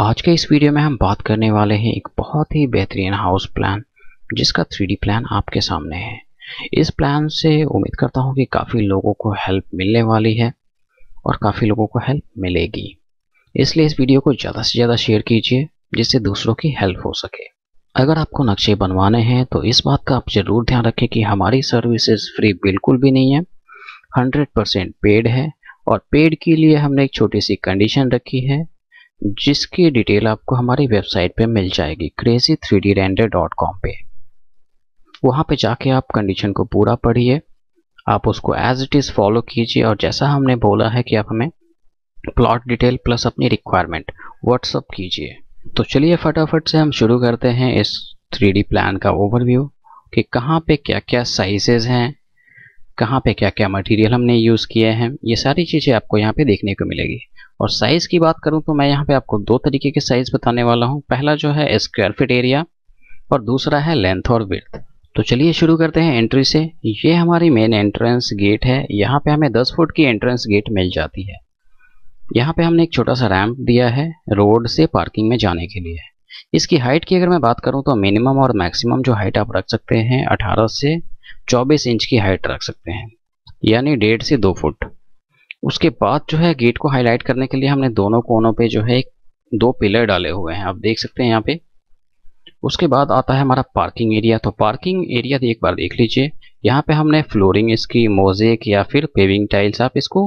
आज के इस वीडियो में हम बात करने वाले हैं एक बहुत ही बेहतरीन हाउस प्लान जिसका थ्री प्लान आपके सामने है इस प्लान से उम्मीद करता हूँ कि काफ़ी लोगों को हेल्प मिलने वाली है और काफ़ी लोगों को हेल्प मिलेगी इसलिए इस वीडियो को ज़्यादा से ज़्यादा शेयर कीजिए जिससे दूसरों की हेल्प हो सके अगर आपको नक्शे बनवाने हैं तो इस बात का आप ज़रूर ध्यान रखें कि हमारी सर्विसेज फ्री बिल्कुल भी नहीं है हंड्रेड परसेंट पेड है और पेड के लिए हमने एक छोटी सी कंडीशन रखी है जिसकी डिटेल आपको हमारी वेबसाइट पे मिल जाएगी crazy three D render dot com पे वहाँ पे जाके आप कंडीशन को पूरा पढ़िए आप उसको एज इट इज़ फॉलो कीजिए और जैसा हमने बोला है कि आप हमें प्लॉट डिटेल प्लस अपनी रिक्वायरमेंट व्हाट्सअप कीजिए तो चलिए फटाफट से हम शुरू करते हैं इस थ्री प्लान का ओवरव्यू कि कहाँ पे क्या क्या साइजेज हैं कहाँ पे क्या क्या मटेरियल हमने यूज़ किए हैं ये सारी चीज़ें आपको यहाँ पे देखने को मिलेगी और साइज़ की बात करूँ तो मैं यहाँ पे आपको दो तरीके के साइज़ बताने वाला हूँ पहला जो है स्क्वायर फिट एरिया और दूसरा है लेंथ और विर्थ तो चलिए शुरू करते हैं एंट्री से ये हमारी मेन एंट्रेंस गेट है यहाँ पे हमें 10 फुट की एंट्रेंस गेट मिल जाती है यहाँ पे हमने एक छोटा सा रैम्प दिया है रोड से पार्किंग में जाने के लिए इसकी हाइट की अगर मैं बात करूँ तो मिनिमम और मैक्सिमम जो हाइट आप रख सकते हैं 18 से 24 इंच की हाइट रख सकते हैं यानी डेढ़ से दो फुट उसके बाद जो है गेट को हाईलाइट करने के लिए हमने दोनों कोनों पे जो है दो पिलर डाले हुए हैं आप देख सकते हैं यहाँ पे उसके बाद आता है हमारा पार्किंग एरिया तो पार्किंग एरिया एक बार देख लीजिए यहाँ पे हमने फ्लोरिंग इसकी मोजेक या फिर पेविंग टाइल्स आप इसको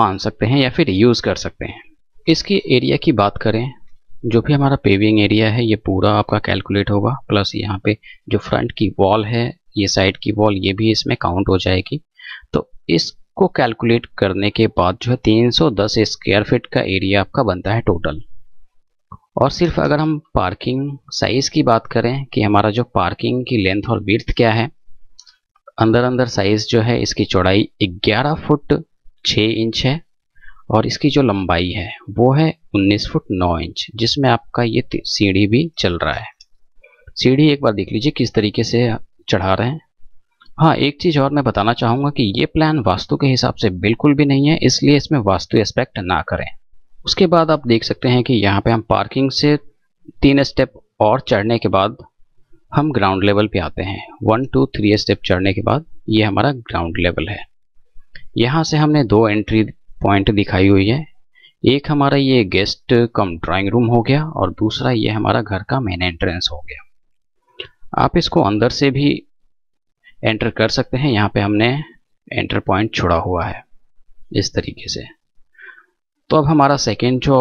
मान सकते हैं या फिर यूज़ कर सकते हैं इसके एरिया की बात करें जो भी हमारा पेविंग एरिया है ये पूरा आपका कैलकुलेट होगा प्लस यहाँ पे जो फ्रंट की वॉल है ये साइड की वॉल ये भी इसमें काउंट हो जाएगी तो इस को कैलकुलेट करने के बाद जो है 310 स्क्वायर फीट का एरिया आपका बनता है टोटल और सिर्फ अगर हम पार्किंग साइज़ की बात करें कि हमारा जो पार्किंग की लेंथ और विर्थ क्या है अंदर अंदर साइज़ जो है इसकी चौड़ाई 11 फुट 6 इंच है और इसकी जो लंबाई है वो है 19 फुट 9 इंच जिसमें आपका ये सीढ़ी भी चल रहा है सीढ़ी एक बार देख लीजिए किस तरीके से चढ़ा रहे हैं हाँ एक चीज़ और मैं बताना चाहूँगा कि ये प्लान वास्तु के हिसाब से बिल्कुल भी नहीं है इसलिए इसमें वास्तु एस्पेक्ट ना करें उसके बाद आप देख सकते हैं कि यहाँ पे हम पार्किंग से तीन स्टेप और चढ़ने के बाद हम ग्राउंड लेवल पे आते हैं वन टू थ्री स्टेप चढ़ने के बाद ये हमारा ग्राउंड लेवल है यहाँ से हमने दो एंट्री पॉइंट दिखाई हुई है एक हमारा ये गेस्ट कम ड्राइंग रूम हो गया और दूसरा ये हमारा घर का मेन एंट्रेंस हो गया आप इसको अंदर से भी एंटर कर सकते हैं यहाँ पे हमने एंटर पॉइंट छोड़ा हुआ है इस तरीके से तो अब हमारा सेकेंड जो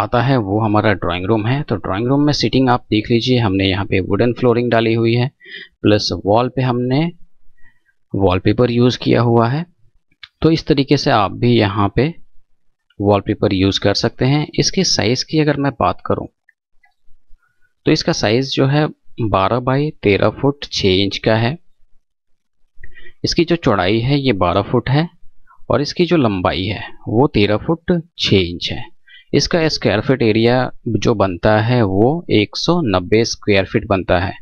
आता है वो हमारा ड्राइंग रूम है तो ड्राइंग रूम में सीटिंग आप देख लीजिए हमने यहाँ पे वुडन फ्लोरिंग डाली हुई है प्लस वॉल पे हमने वॉलपेपर यूज़ किया हुआ है तो इस तरीके से आप भी यहाँ पे वॉलपेपर यूज़ कर सकते हैं इसके साइज़ की अगर मैं बात करूँ तो इसका साइज़ जो है 12 बाई 13 फुट 6 इंच का है इसकी जो चौड़ाई है ये 12 फुट है और इसकी जो लंबाई है वो 13 फुट 6 इंच है इसका स्क्वायर फिट एरिया जो बनता है वो 190 स्क्वायर फिट बनता है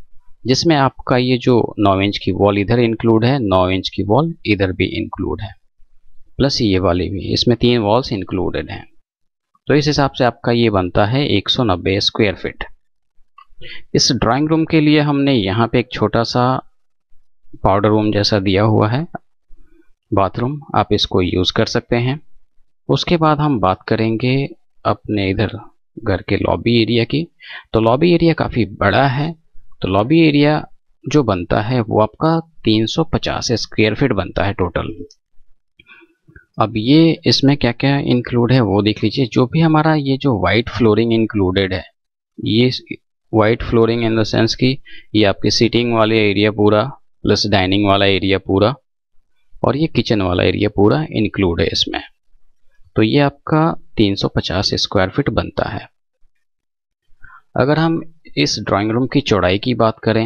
जिसमें आपका ये जो 9 इंच की वॉल इधर इंक्लूड है 9 इंच की वॉल इधर भी इंक्लूड है प्लस ये वाली भी इसमें तीन वॉल्स इंक्लूडेड हैं तो इस हिसाब से आपका ये बनता है एक स्क्वायर फिट इस ड्राइंग रूम के लिए हमने यहाँ पे एक छोटा सा पाउडर रूम जैसा दिया हुआ है बाथरूम आप इसको यूज़ कर सकते हैं उसके बाद हम बात करेंगे अपने इधर घर के लॉबी एरिया की तो लॉबी एरिया काफ़ी बड़ा है तो लॉबी एरिया जो बनता है वो आपका 350 स्क्वायर फीट बनता है टोटल अब ये इसमें क्या क्या इंक्लूड है वो देख लीजिए जो भी हमारा ये जो वाइट फ्लोरिंग इंक्लूडेड है ये white flooring in the sense की ये आपके सीटिंग वाले एरिया पूरा प्लस डाइनिंग वाला एरिया पूरा और ये किचन वाला एरिया पूरा इंक्लूड है इसमें तो ये आपका 350 स्क्वायर फीट बनता है अगर हम इस ड्राइंग रूम की चौड़ाई की बात करें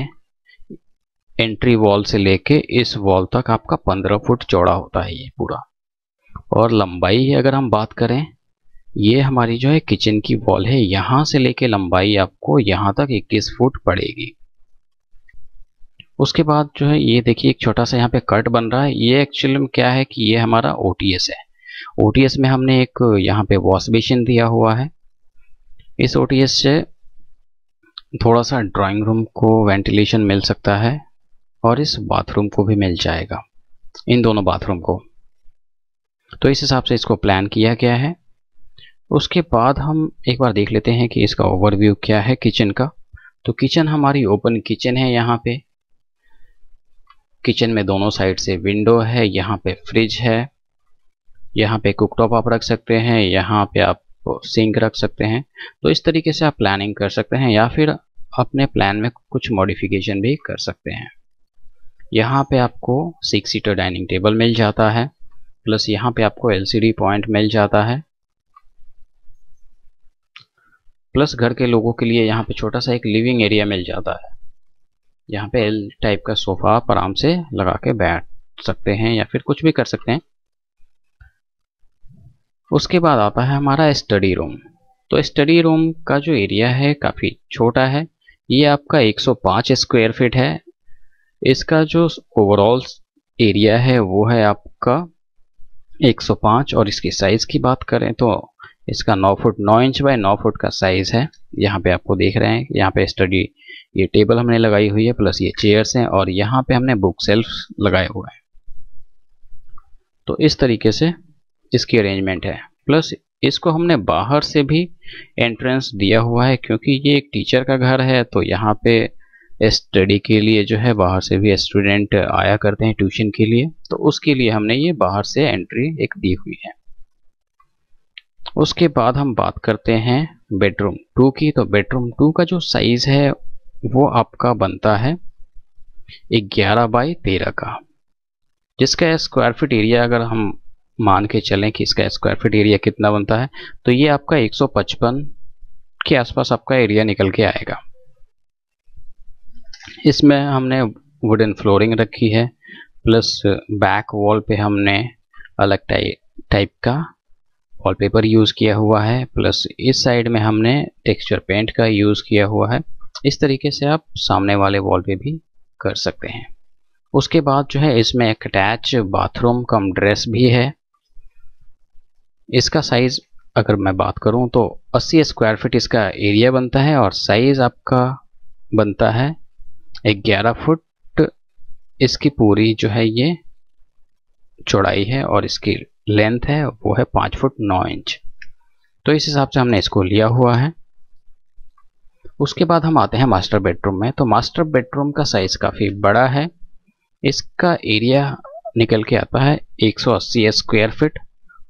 एंट्री वॉल से लेके इस वॉल तक आपका 15 फुट चौड़ा होता है ये पूरा और लंबाई अगर हम बात करें ये हमारी जो है किचन की वॉल है यहाँ से लेके लंबाई आपको यहाँ तक 21 फुट पड़ेगी उसके बाद जो है ये देखिए एक छोटा सा यहाँ पे कट बन रहा है ये एक्चुअल में क्या है कि ये हमारा ओ है ओ में हमने एक यहाँ पे वॉश बेसिन दिया हुआ है इस ओ से थोड़ा सा ड्राइंग रूम को वेंटिलेशन मिल सकता है और इस बाथरूम को भी मिल जाएगा इन दोनों बाथरूम को तो इस हिसाब से इसको प्लान किया गया है उसके बाद हम एक बार देख लेते हैं कि इसका ओवरव्यू क्या है किचन का तो किचन हमारी ओपन किचन है यहाँ पे किचन में दोनों साइड से विंडो है यहाँ पे फ्रिज है यहाँ पे कुकटॉप आप रख सकते हैं यहाँ पे आप सिंक रख सकते हैं तो इस तरीके से आप प्लानिंग कर सकते हैं या फिर अपने प्लान में कुछ मॉडिफिकेशन भी कर सकते हैं यहाँ पे आपको सिक्स सीटर डाइनिंग टेबल मिल जाता है प्लस यहाँ पे आपको एल पॉइंट मिल जाता है प्लस घर के लोगों के लिए यहाँ पे छोटा सा एक लिविंग एरिया मिल जाता है यहाँ पे एल टाइप का सोफ़ा आप आराम से लगा के बैठ सकते हैं या फिर कुछ भी कर सकते हैं उसके बाद आता है हमारा स्टडी रूम तो स्टडी रूम का जो एरिया है काफ़ी छोटा है ये आपका 105 स्क्वायर फीट है इसका जो ओवरऑल एरिया है वो है आपका 105 और इसकी साइज़ की बात करें तो इसका 9 फुट 9 इंच बाय 9 फुट का साइज़ है यहाँ पे आपको देख रहे हैं यहाँ पे स्टडी ये टेबल हमने लगाई हुई है प्लस ये चेयर्स हैं और यहाँ पे हमने बुक सेल्फ लगाए हुए हैं तो इस तरीके से इसकी अरेंजमेंट है प्लस इसको हमने बाहर से भी एंट्रेंस दिया हुआ है क्योंकि ये एक टीचर का घर है तो यहाँ पे स्टडी के लिए जो है बाहर से भी स्टूडेंट आया करते हैं ट्यूशन के लिए तो उसके लिए हमने ये बाहर से एंट्री एक दी हुई है उसके बाद हम बात करते हैं बेडरूम टू की तो बेडरूम टू का जो साइज़ है वो आपका बनता है ग्यारह बाई तेरह का जिसका स्क्वायर फीट एरिया अगर हम मान के चलें कि इसका स्क्वायर फीट एरिया कितना बनता है तो ये आपका 155 के आसपास आपका एरिया निकल के आएगा इसमें हमने वुडन फ्लोरिंग रखी है प्लस बैक वॉल पे हमने अलग टाइप का वॉलपेपर यूज़ किया हुआ है प्लस इस साइड में हमने टेक्सचर पेंट का यूज़ किया हुआ है इस तरीके से आप सामने वाले वॉल पे भी कर सकते हैं उसके बाद जो है इसमें एक अटैच बाथरूम कम ड्रेस भी है इसका साइज़ अगर मैं बात करूं तो 80 स्क्वायर फीट इसका एरिया बनता है और साइज़ आपका बनता है ग्यारह फुट इसकी पूरी जो है ये चौड़ाई है और इसकी लेंथ है वो है पाँच फुट नौ इंच तो इस हिसाब से हमने इसको लिया हुआ है उसके बाद हम आते हैं मास्टर बेडरूम में तो मास्टर बेडरूम का साइज़ काफ़ी बड़ा है इसका एरिया निकल के आता है 180 स्क्वायर फीट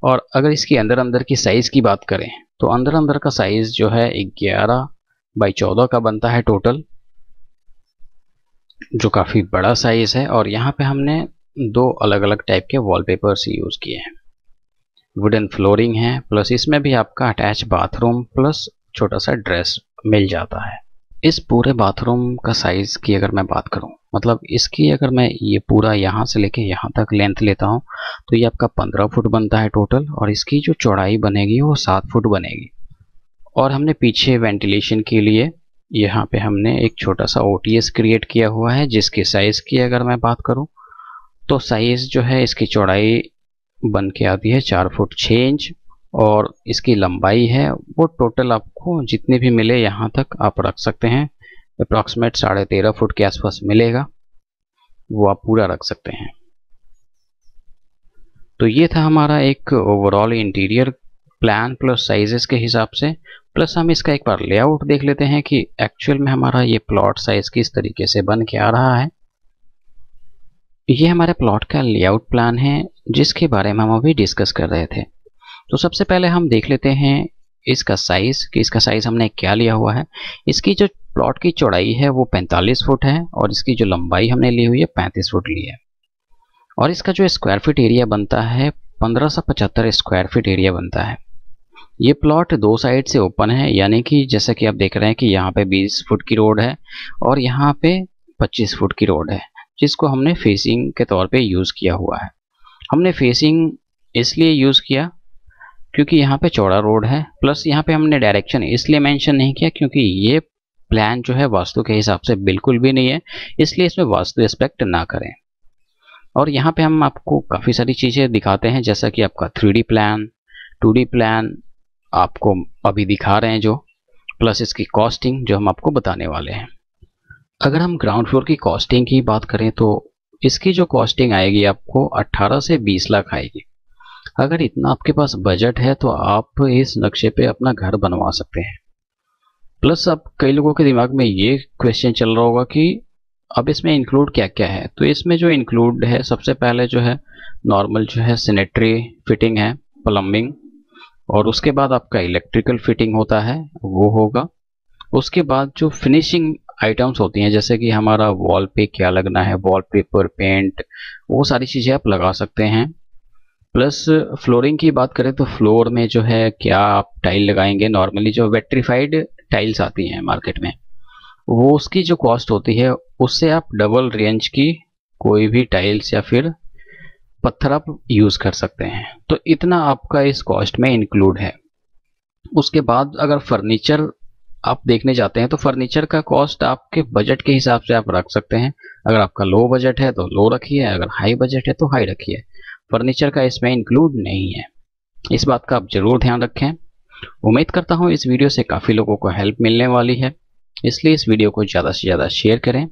और अगर इसकी अंदर अंदर की साइज़ की बात करें तो अंदर अंदर का साइज़ जो है 11 बाई 14 का बनता है टोटल जो काफ़ी बड़ा साइज़ है और यहाँ पे हमने दो अलग अलग टाइप के वॉलपेपर्स यूज़ किए हैं वुडन फ्लोरिंग है प्लस इसमें भी आपका अटैच बाथरूम प्लस छोटा सा ड्रेस मिल जाता है इस पूरे बाथरूम का साइज़ की अगर मैं बात करूं मतलब इसकी अगर मैं ये पूरा यहाँ से लेके यहाँ तक लेंथ लेता हूँ तो ये आपका पंद्रह फुट बनता है टोटल और इसकी जो चौड़ाई बनेगी वो सात फुट बनेगी और हमने पीछे वेंटिलेशन के लिए यहाँ पे हमने एक छोटा सा ओ क्रिएट किया हुआ है जिसके साइज़ की अगर मैं बात करूँ तो साइज़ जो है इसकी चौड़ाई बन के आती है चार फुट छः इंच और इसकी लंबाई है वो टोटल आपको जितने भी मिले यहाँ तक आप रख सकते हैं अप्रॉक्सीमेट साढ़े तेरह फुट के आसपास मिलेगा वो आप पूरा रख सकते हैं तो ये था हमारा एक overall interior plan plus sizes के हिसाब से प्लस हम इसका एक बार लेआउट देख लेते हैं कि एक्चुअल में हमारा ये प्लॉट साइज किस तरीके से बन के आ रहा है ये हमारे प्लॉट का लेआउट प्लान है जिसके बारे में हम अभी डिस्कस कर रहे थे तो सबसे पहले हम देख लेते हैं इसका साइज़ कि इसका साइज़ हमने क्या लिया हुआ है इसकी जो प्लॉट की चौड़ाई है वो 45 फुट है और इसकी जो लंबाई हमने ली हुई है 35 फुट ली है और इसका जो स्क्वायर फीट एरिया बनता है पंद्रह सौ पचहत्तर स्क्वायर फीट एरिया बनता है ये प्लॉट दो साइड से ओपन है यानी कि जैसा कि आप देख रहे हैं कि यहाँ पे 20 फुट की रोड है और यहाँ पे 25 फुट की रोड है जिसको हमने फेसिंग के तौर पे यूज़ किया हुआ है हमने फेसिंग इसलिए यूज़ किया क्योंकि यहाँ पे चौड़ा रोड है प्लस यहाँ पे हमने डायरेक्शन इसलिए मेंशन नहीं किया क्योंकि ये प्लान जो है वास्तु के हिसाब से बिल्कुल भी नहीं है इसलिए इसमें वास्तु एक्सपेक्ट ना करें और यहाँ पे हम आपको काफ़ी सारी चीज़ें दिखाते हैं जैसा कि आपका थ्री प्लान टू प्लान आपको अभी दिखा रहे हैं जो प्लस इसकी कॉस्टिंग जो हम आपको बताने वाले हैं अगर हम ग्राउंड फ्लोर की कॉस्टिंग की बात करें तो इसकी जो कॉस्टिंग आएगी आपको 18 से 20 लाख आएगी अगर इतना आपके पास बजट है तो आप इस नक्शे पे अपना घर बनवा सकते हैं प्लस अब कई लोगों के दिमाग में ये क्वेश्चन चल रहा होगा कि अब इसमें इंक्लूड क्या क्या है तो इसमें जो इंक्लूड है सबसे पहले जो है नॉर्मल जो है सैनिटरी फिटिंग है प्लम्बिंग और उसके बाद आपका इलेक्ट्रिकल फिटिंग होता है वो होगा उसके बाद जो फिनिशिंग आइटम्स होती हैं जैसे कि हमारा वॉल पे क्या लगना है वॉल पेपर पेंट वो सारी चीज़ें आप लगा सकते हैं प्लस फ्लोरिंग की बात करें तो फ्लोर में जो है क्या आप टाइल लगाएंगे नॉर्मली जो वेट्रीफाइड टाइल्स आती हैं मार्केट में वो उसकी जो कॉस्ट होती है उससे आप डबल रेंज की कोई भी टाइल्स या फिर पत्थर आप यूज़ कर सकते हैं तो इतना आपका इस कॉस्ट में इंक्लूड है उसके बाद अगर फर्नीचर आप देखने जाते हैं तो फर्नीचर का कॉस्ट आपके बजट के हिसाब से आप रख सकते हैं अगर आपका लो बजट है तो लो रखिए अगर हाई बजट है तो हाई रखिए फर्नीचर का इसमें इंक्लूड नहीं है इस बात का आप ज़रूर ध्यान रखें उम्मीद करता हूँ इस वीडियो से काफ़ी लोगों को हेल्प मिलने वाली है इसलिए इस वीडियो को ज़्यादा से ज़्यादा शेयर करें